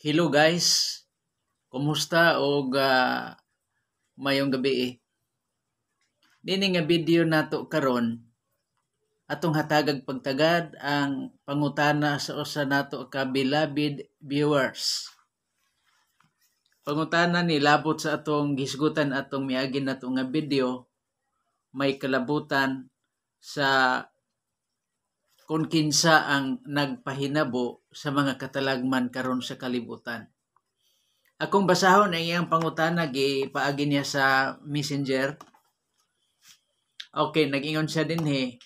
Hello guys. Kumusta og uh, mayong gabi? Eh? Nini nga video nato karon atong hatagag pagtagad ang pangutana sa usa nato ka beloved viewers. Pangutana ni labot sa atong gisgutan atong miagin nato nga video may kalabutan sa kung kinsa ang nagpahinabo sa mga katalagman karon sa kalibutan. Akong basahon ang iyang pangutana gipaagi niya sa Messenger. Okay, nagingon siya dinhi.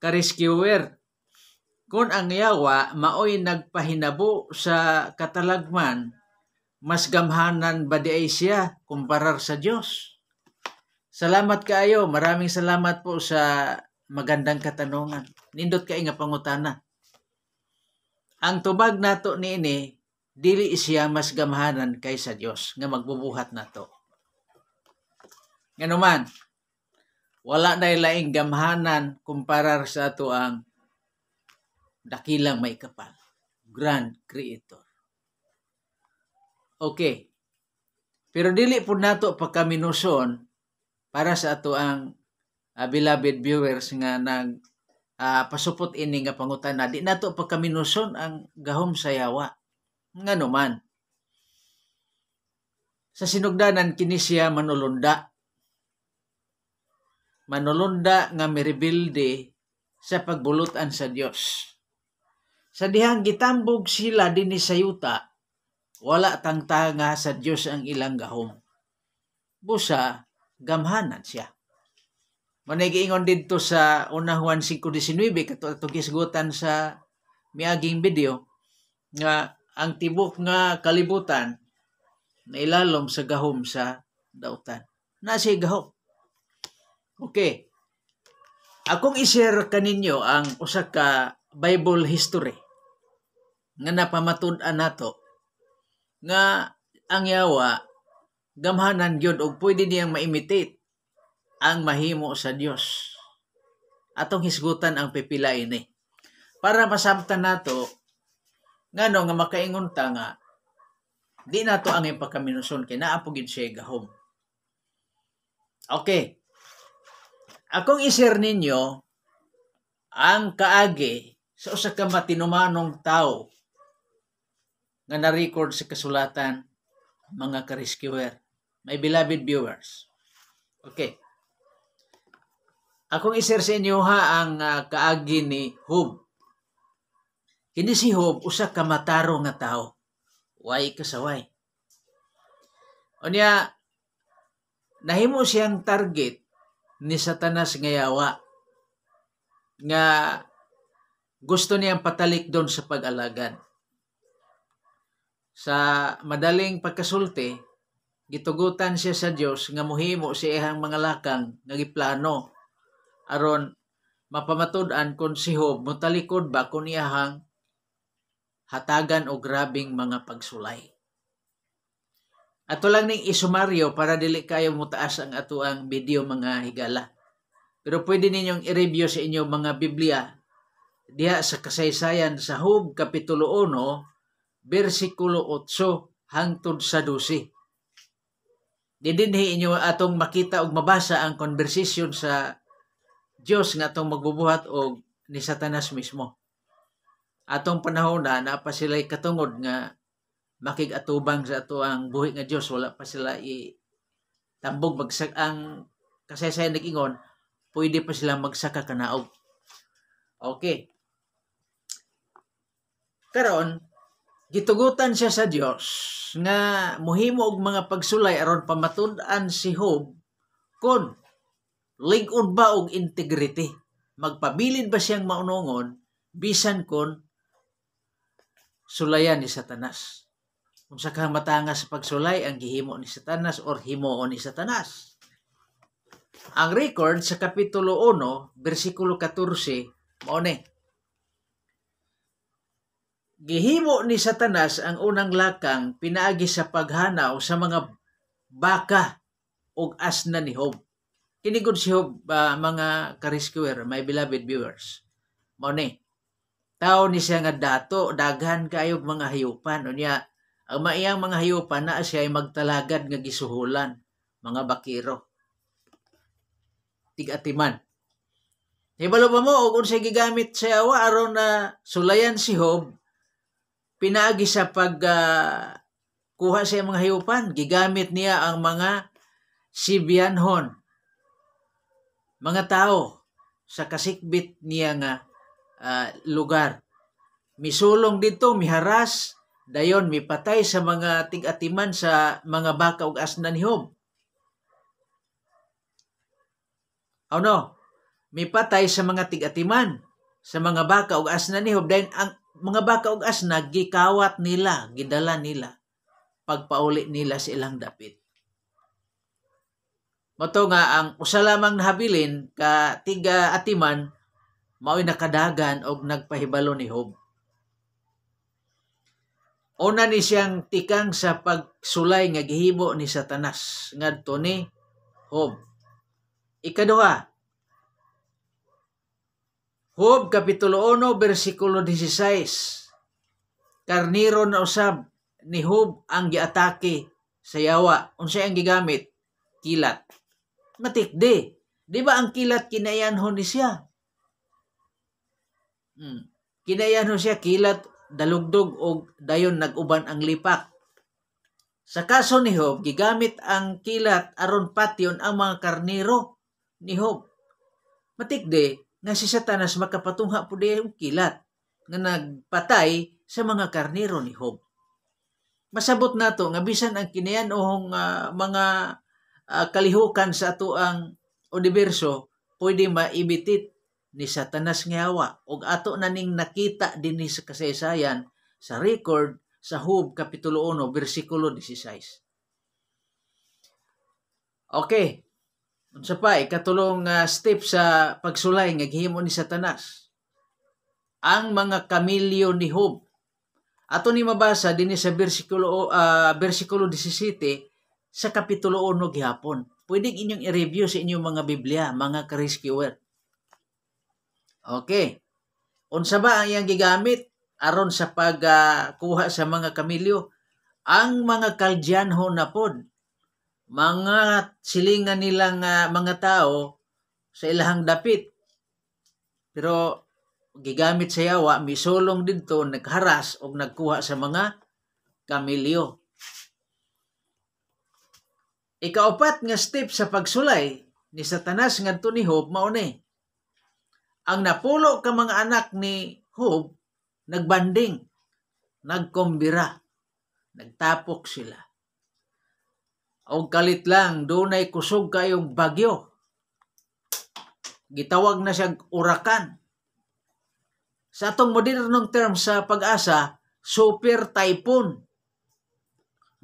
Ka-rescuer, kung ang yawa maoy nagpahinabo sa katalagman, mas gamhanan ba di ay siya kumparar sa Dios? Salamat kaayo. Maraming salamat po sa Magandang katanungan. Nindot kay nga pangutana. Ang tubag nato ni ini dili siya mas gamhanan kaysa Dios nga magbubuhat nato. man wala na laing gamhanan kumpara sa ato ang dakilang may kapal. Grand Creator. Okay. Pero dili po nato pagkaminuson para sa ato ang uh, beloved viewers nga nag uh, pasupot ini nga pangutan na di nato pagkaminuson ang gahom sayawa ngano man sa sinugdanan kini siya manulunda manulunda nga mirebilde sa pagbulutan sa Dios sa dihang gitambog sila dinhi sayuta wala tangtanga sa Dios ang ilang gahom busa gamhanan siya Manigiingon dito sa una Juan 5.19, kato sa miaging video, nga ang tibok nga kalibutan na ilalom sa gahom sa dautan. Na si gahom. Okay. Akong i-share kaninyo ang usa Bible history nga napamatud-an nato nga ang yawa gamhanan gyud og pwede niyang ma-imitate ang mahimo sa Dios. Atong hisgutan ang pipila ini. Eh. Para masamtan nato ngano nga makaingon ta nga di nato ang ipagkaminusyon kay naa pud siya gahom. Okay. Akong isir ninyo ang kaagi sa usa ka matinumanong tao nga na-record sa kasulatan mga ka-rescuer. May beloved viewers. Okay. Akong i-share sa inyo ha ang uh, kaagi ni Hob. Kini si Hob usa ka nga tawo. Way kasaway. Unya nahimo siyang target ni Satanas nga yawa nga gusto niyang patalik doon sa pag-alagan. Sa madaling pagkasulti, gitugutan siya sa Dios nga muhimo si ehang mga lakang nga giplano aron mapamatud-an kon si Hob motalikod ba kun iyahang hatagan og grabing mga pagsulay. Ato lang ning isumaryo para dili kayo mutaas ang atoang video mga higala. Pero pwede ninyong i-review sa inyo mga Biblia diha sa kasaysayan sa Hob Kapitulo 1, bersikulo 8 hangtod sa 12. Didinhi inyo atong makita og mabasa ang konversasyon sa Dios nga tong magbubuhat og ni Satanas mismo. Atong panahon na na pa sila katungod nga makigatubang sa ato ang buhi nga Dios wala pa sila i tambog magsak ang kasaysayan nag-ingon pwede pa sila magsaka kanaog. Okay. Karon, gitugutan siya sa Dios nga muhimog mga pagsulay aron pamatud-an si Job kon ligod ba og integrity? Magpabilin ba siyang maunongon bisan kon sulayan ni Satanas? Kung sa kamatanga sa pagsulay ang gihimo ni Satanas or himoon ni Satanas. Ang record sa Kapitulo 1, versikulo 14, mao Gihimo ni Satanas ang unang lakang pinaagi sa paghanaw sa mga baka o asna ni Hob Kinigod si Hob uh, ah, mga ka-rescuer, my beloved viewers. Mao ni. Tao ni siya nga dato, daghan kayo mga hayupan. O niya, ang maiyang mga hayupan na siya ay magtalagad nga gisuhulan, mga bakiro. Tigatiman. Hibalo ba mo, o kung siya gigamit siya, awa, aron na sulayan si Hob, pinaagi sa pag uh, kuha sa mga hayupan, gigamit niya ang mga sibianhon mga tao sa kasikbit niya nga uh, lugar. Misulong dito, miharas, dayon mipatay sa mga tigatiman sa mga baka ug asnan ni Hob. Oh no, mipatay sa mga tigatiman sa mga baka ug asna ni Hob dayon ang mga baka ug asna gikawat nila, gidala nila pagpauli nila sa ilang dapit. Mato nga ang usa lamang nahabilin ka tiga atiman mao'y nakadagan og nagpahibalo ni Job. Una ni siyang tikang sa pagsulay nga gihibo ni Satanas ngadto ni Job. Ikaduha, Job Kapitulo 1, bersikulo 16. Karniro na usab ni Job ang giatake sa yawa. Unsay ang gigamit? Kilat matikdi. Di ba ang kilat kinayanhon ni siya? Hmm. Kinayanhon siya kilat dalugdog o dayon naguban ang lipak. Sa kaso ni Job, gigamit ang kilat aron patyon ang mga karnero ni Job. Matikde nga si Satanas makapatungha po ang kilat nga nagpatay sa mga karnero ni Job. Masabot nato nga bisan ang kinayanhong uh, ah, mga uh, kalihukan sa ato ang universo pwede maibitit ni Satanas nga hawa ug ato naning nakita dinhi sa kasaysayan sa record sa Hub kapitulo 1 bersikulo 16. Okay. Unsa pa ikatulong uh, step sa pagsulay nga gihimo ni Satanas? Ang mga kamilyo ni Hub Ato ni mabasa dinhi sa bersikulo uh, ah, bersikulo 17 sa Kapitulo 1 gihapon. Pwedeng inyong i-review sa inyong mga Biblia, mga ka-rescuer. Okay. Unsa ba ang iyang gigamit aron sa pagkuha uh, sa mga kamilyo? Ang mga kaldyanho na pod, mga silingan nilang uh, mga tao sa ilahang dapit. Pero gigamit sa yawa, misulong didto nagharas o nagkuha sa mga kamilyo. Ikaapat nga step sa pagsulay ni Satanas ngadto ni Job mao ni. Ang napulo ka mga anak ni Job nagbanding, nagkombira, nagtapok sila. O kalit lang, dunay kusog kayong bagyo. Gitawag na siyang urakan. Sa atong modernong term sa pag-asa, super typhoon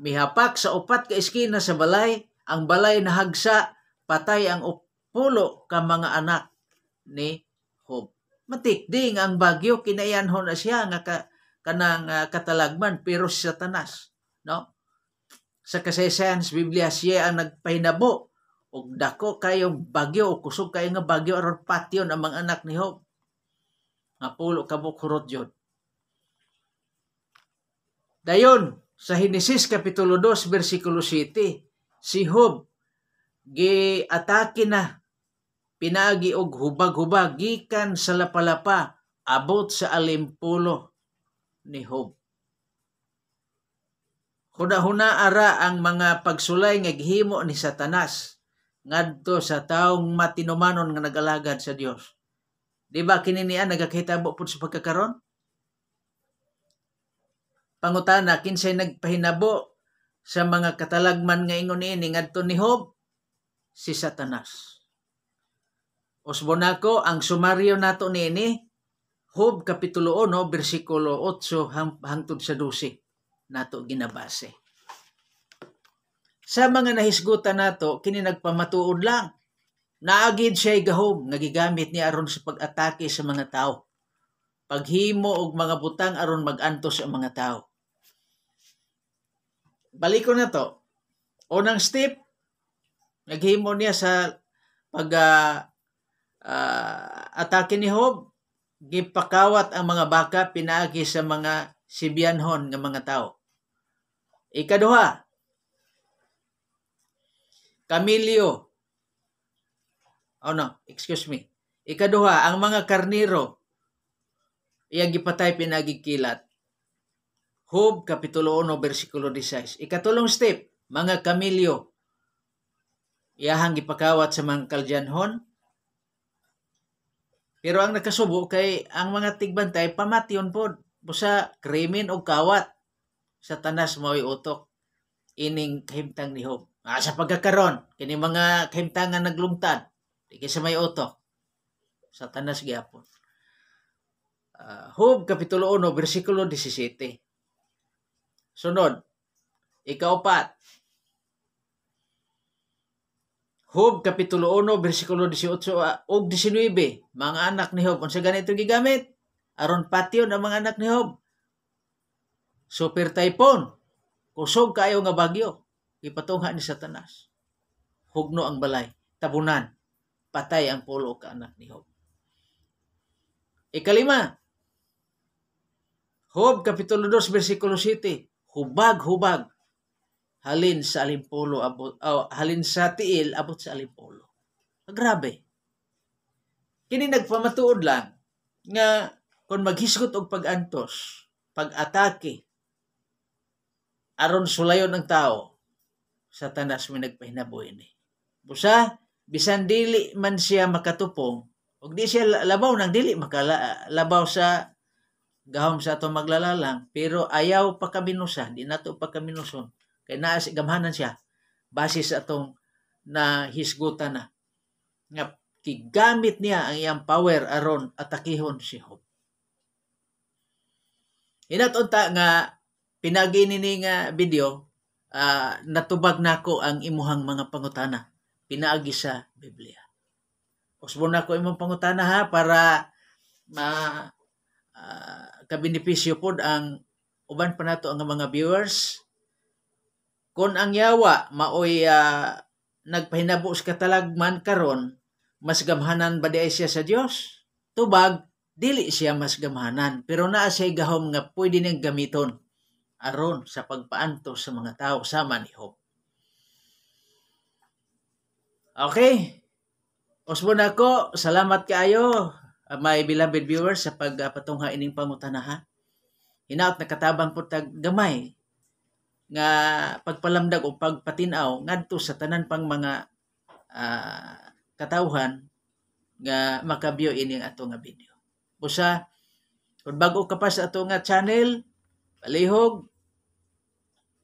mihapak sa upat ka eskina sa balay, ang balay nahagsa, patay ang upulo ka mga anak ni Job. Matikding ang bagyo, kinayanhon na siya nga ka, kanang uh, katalagman pero si Satanas, no? Sa kasaysayan sa Biblia siya ang nagpahinabo og dako kayong bagyo o kusog kayo nga bagyo aron patyon ang mga anak ni Job. Napulo pulo ka bukurot yun. Dayon, sa Hinesis Kapitulo 2, versikulo 7, si Hob, gi-atake na, pinagi og hubag-hubag, gikan sa lapalapa, abot sa alimpulo ni Hob. Huna-huna ara ang mga pagsulay nga gihimo ni Satanas ngadto sa taong matinumanon nga nagalagad sa Dios. Di ba kininian nagakahitabo pud sa pagkakaron? pangutana kinsay nagpahinabo sa mga katalagman nga ingon ini ngadto ni Hob si Satanas. Osbonako ang sumaryo nato niini Hob kapitulo 1 bersikulo 8 hangtod sa 12 nato ginabase. Sa mga nahisgutan nato kini nagpamatuod lang naagid siya gahom nga gigamit ni aron sa pag-atake sa mga tao paghimo og mga butang aron magantos ang mga tao balik ko na to. Unang step, naghimo niya sa pag uh, uh, atake ni Hob, gipakawat ang mga baka pinaagi sa mga sibianhon nga mga tao. Ikaduha, kamilyo. Oh no, excuse me. Ikaduha, ang mga karniro, iyang gipatay pinagig kilat. Job Kapitulo 1, versikulo 16. Ikatulong step, mga kamilyo. Iyahang gipakawat sa mga kaljanhon. Pero ang nakasubo kay ang mga tigbantay pamatyon pod sa krimen og kawat sa tanas mao'y utok ining kahimtang ni Job. Ah, sa pagkakaron kini mga kahimtangan naglungtad di sa may utok. Satanas gyapon. Uh, ah, Job kapitulo 1 bersikulo 17. Sunod, ikaw pat. Hob Kapitulo 1, bersikulo 18 ug 19, mga anak ni Hob. Unsa ganito gigamit? Aron patyon ang mga anak ni Hob. Super typhoon. Kusog kayo nga bagyo. Ipatungha ni Satanas. Hugno ang balay. Tabunan. Patay ang pulo ka anak ni Hob. Ikalima. Hob Kapitulo 2, bersikulo 7 hubag-hubag halin sa alimpolo abot oh, halin sa tiil abot sa alimpolo. Ah, grabe. Kini nagpamatuod lang nga kon maghisgot og pagantos, pag-atake aron sulayon ang tao sa tanas may nagpahinabuhi ni. Busa bisan dili man siya makatupong og di siya labaw nang dili makalabaw sa gahom sa ato maglalalang pero ayaw pa kaminusa di nato pa kaminuson kay naa si gamhanan siya base sa atong na hisgutan na nga kigamit niya ang iyang power aron atakihon si Job Inatunta nga pinagi ni nga video uh, natubag nako na ang imuhang mga pangutana pinaagi sa Biblia. Usbon nako imong pangutana ha para ma uh, kabenepisyo pod ang uban pa nato ang mga viewers kon ang yawa maoy uh, nagpahinabo sa katalagman karon mas gamhanan ba di siya sa Dios tubag dili siya mas gamhanan pero naa siya gahom nga pwede niyang gamiton aron sa pagpaanto sa mga tao sama ni Hope Okay. na ko. salamat kaayo uh, my beloved viewers sa pagpatungha ah, uh, ining pangutanaha. Hinaot nakatabang po tag gamay nga pagpalamdag o pagpatinaw ngadto sa tanan pang mga uh, katawhan nga makabiyo ini ang ato nga video. Busa, kung bago ka pa sa ato nga channel, palihog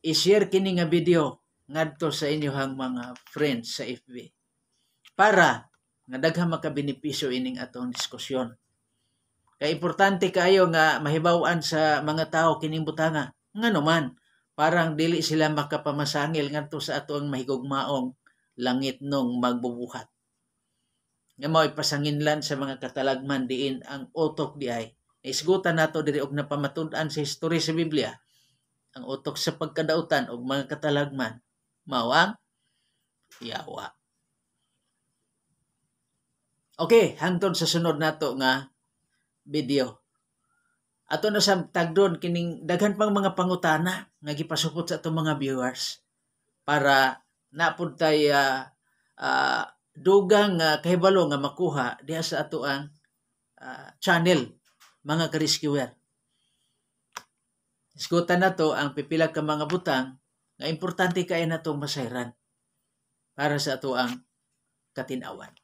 i-share kini nga video ngadto sa inyong mga friends sa FB para nga daghang makabenepisyo ining atong diskusyon. Kay importante kayo nga mahibawan sa mga tao kining butanga. Ngano man, parang dili sila makapamasangil ngadto sa ato mahigugmaong langit nung magbubuhat. Nga mo ipasanginlan sa mga katalagman diin ang utok di ay. Naisgutan nato diri og napamatud-an sa history sa Biblia ang utok sa pagkadautan og mga katalagman ang yawa. Okay, hangtod sa sunod nato nga video. Ato na sa tagdon kining daghan pang mga pangutana nga gipasupot sa atong mga viewers para napud tay uh, uh, dugang uh, kahibalo nga makuha diha sa ato ang uh, channel mga rescuer Iskutan nato ang pipila ka mga butang nga importante kay natong masayran para sa ato ang katinawan.